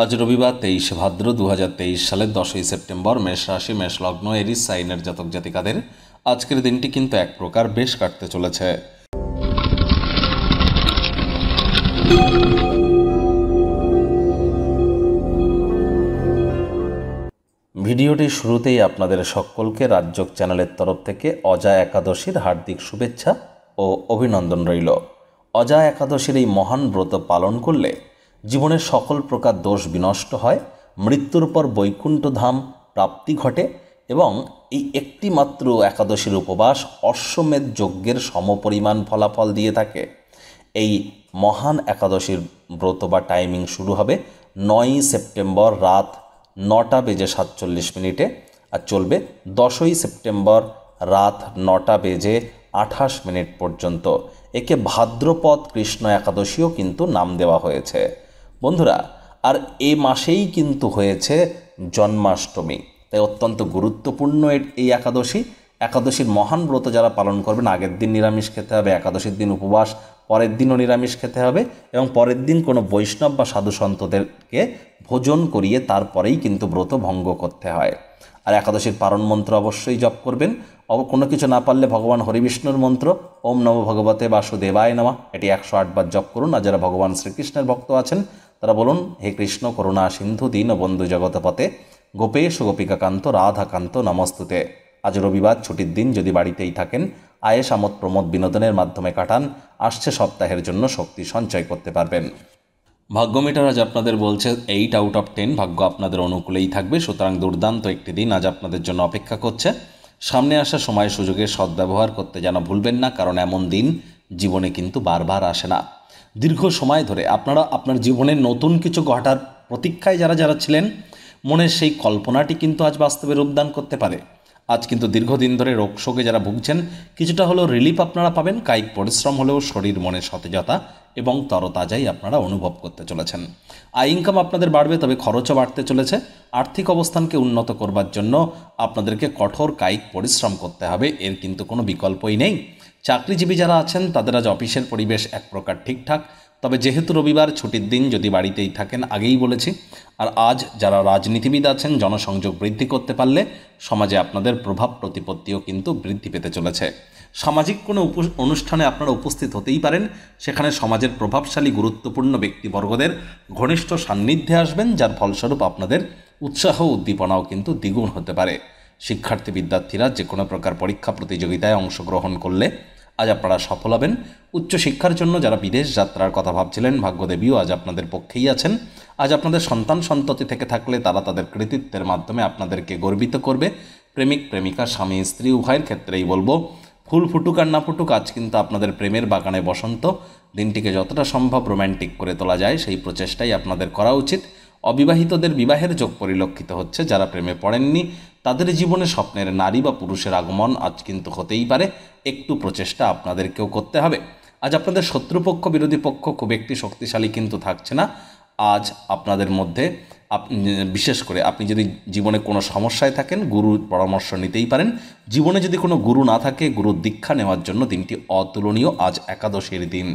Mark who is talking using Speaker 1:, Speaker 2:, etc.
Speaker 1: আজ রবিবার তেইশে ভাদ্র দু সালের দশই সেপ্টেম্বর মেষ রাশি মেষ লগ্ন এরিস সাইনের জাতক জাতিকাদের আজকের দিনটি কিন্তু এক প্রকার বেশ কাটতে চলেছে ভিডিওটি শুরুতেই আপনাদের সকলকে রাজ্যক চ্যানেলের তরফ থেকে অজা একাদশীর হার্দিক শুভেচ্ছা ও অভিনন্দন রইল অজা একাদশীর এই মহান ব্রত পালন করলে জীবনের সকল প্রকার দোষ বিনষ্ট হয় মৃত্যুর পর বৈকুণ্ঠধাম প্রাপ্তি ঘটে এবং এই একটি মাত্র একাদশীর উপবাস অশ্বমেধ যজ্ঞের সমপরিমাণ ফলাফল দিয়ে থাকে এই মহান একাদশীর ব্রত বা টাইমিং শুরু হবে নয়ই সেপ্টেম্বর রাত নটা বেজে সাতচল্লিশ মিনিটে আর চলবে দশই সেপ্টেম্বর রাত নটা বেজে আঠাশ মিনিট পর্যন্ত একে ভাদ্রপদ কৃষ্ণ একাদশীও কিন্তু নাম দেওয়া হয়েছে বন্ধুরা আর এই মাসেই কিন্তু হয়েছে জন্মাষ্টমী তাই অত্যন্ত গুরুত্বপূর্ণ এই একাদশী একাদশীর মহান ব্রত যারা পালন করবেন আগের দিন নিরামিষ খেতে হবে একাদশীর দিন উপবাস পরের দিনও নিরামিষ খেতে হবে এবং পরের দিন কোনো বৈষ্ণব বা সাধু সন্তদেরকে ভোজন করিয়ে তারপরেই কিন্তু ব্রত ভঙ্গ করতে হয় আর একাদশীর পারণ মন্ত্র অবশ্যই জপ করবেন কোনো কিছু না পারলে ভগবান হরিবিষ্ণুর মন্ত্র ওম নব ভগবতে বাসুদেবায় নমা এটি একশো আটবার জপ করুন আর যারা ভগবান শ্রীকৃষ্ণের ভক্ত আছেন তারা বলুন হে কৃষ্ণ করুণা সিন্ধু দীন বন্ধু পথে গোপেশ গোপিকাকান্ত রাধাকান্ত নমস্তুতে আজ রবিবার ছুটির দিন যদি বাড়িতেই থাকেন আয়েস আমোদ প্রমোদ বিনোদনের মাধ্যমে কাটান আসছে সপ্তাহের জন্য শক্তি সঞ্চয় করতে পারবেন ভাগ্যমিটার আজ আপনাদের বলছে এইট আউট অফ টেন ভাগ্য আপনাদের অনুকূলেই থাকবে সুতরাং দুর্দান্ত একটি দিন আজ আপনাদের জন্য অপেক্ষা করছে সামনে আসা সময় সুযোগের সদ্ব্যবহার করতে যেন ভুলবেন না কারণ এমন দিন জীবনে কিন্তু বারবার আসে না দীর্ঘ সময় ধরে আপনারা আপনার জীবনে নতুন কিছু ঘটার প্রতীক্ষায় যারা যারা ছিলেন মনের সেই কল্পনাটি কিন্তু আজ বাস্তবে রূপদান করতে পারে আজ কিন্তু দীর্ঘদিন ধরে রোগ শোকে যারা ভুগছেন কিছুটা হলেও রিলিফ আপনারা পাবেন কায়িক পরিশ্রম হলেও শরীর মনে সতেজতা এবং তরতাজাই আপনারা অনুভব করতে চলেছেন আয় ইনকাম আপনাদের বাড়বে তবে খরচও বাড়তে চলেছে আর্থিক অবস্থানকে উন্নত করবার জন্য আপনাদেরকে কঠোর কায়িক পরিশ্রম করতে হবে এর কিন্তু কোনো বিকল্পই নেই চাকরিজীবী যারা আছেন তাদের আজ অফিসের পরিবেশ এক প্রকার ঠিকঠাক তবে যেহেতু রবিবার ছুটির দিন যদি বাড়িতেই থাকেন আগেই বলেছি আর আজ যারা রাজনীতিবিদ আছেন জনসংযোগ বৃদ্ধি করতে পারলে সমাজে আপনাদের প্রভাব প্রতিপত্তিও কিন্তু বৃদ্ধি পেতে চলেছে সামাজিক কোনো অনুষ্ঠানে আপনারা উপস্থিত হতেই পারেন সেখানে সমাজের প্রভাবশালী গুরুত্বপূর্ণ ব্যক্তিবর্গদের ঘনিষ্ঠ সান্নিধ্যে আসবেন যার ফলস্বরূপ আপনাদের উৎসাহ উদ্দীপনাও কিন্তু দ্বিগুণ হতে পারে শিক্ষার্থী বিদ্যার্থীরা যে কোনো প্রকার পরীক্ষা প্রতিযোগিতায় অংশগ্রহণ করলে আজ আপনারা সফল হবেন উচ্চশিক্ষার জন্য যারা বিদেশ যাত্রার কথা ভাবছিলেন ভাগ্যদেবীও আজ আপনাদের পক্ষেই আছেন আজ আপনাদের সন্তান সন্ততি থেকে থাকলে তারা তাদের কৃতিত্বের মাধ্যমে আপনাদেরকে গর্বিত করবে প্রেমিক প্রেমিকা স্বামী স্ত্রী উভয়ের ক্ষেত্রেই বলবো ফুল ফুটুক আর না ফুটুক আজ কিন্তু আপনাদের প্রেমের বাগানে বসন্ত দিনটিকে যতটা সম্ভব রোম্যান্টিক করে তোলা যায় সেই প্রচেষ্টাই আপনাদের করা উচিত অবিবাহিতদের বিবাহের যোগ পরিলক্ষিত হচ্ছে যারা প্রেমে পড়েননি তাদের জীবনে স্বপ্নের নারী বা পুরুষের আগমন আজ কিন্তু হতেই পারে একটু প্রচেষ্টা আপনাদেরকেও করতে হবে আজ আপনাদের শত্রুপক্ষ বিরোধী পক্ষ খুব একটি শক্তিশালী কিন্তু থাকছে না আজ আপনাদের মধ্যে বিশেষ করে আপনি যদি জীবনে কোনো সমস্যায় থাকেন গুরু পরামর্শ নিতেই পারেন জীবনে যদি কোনো গুরু না থাকে গুরুর দীক্ষা নেওয়ার জন্য দিনটি অতুলনীয় আজ একাদশীর দিন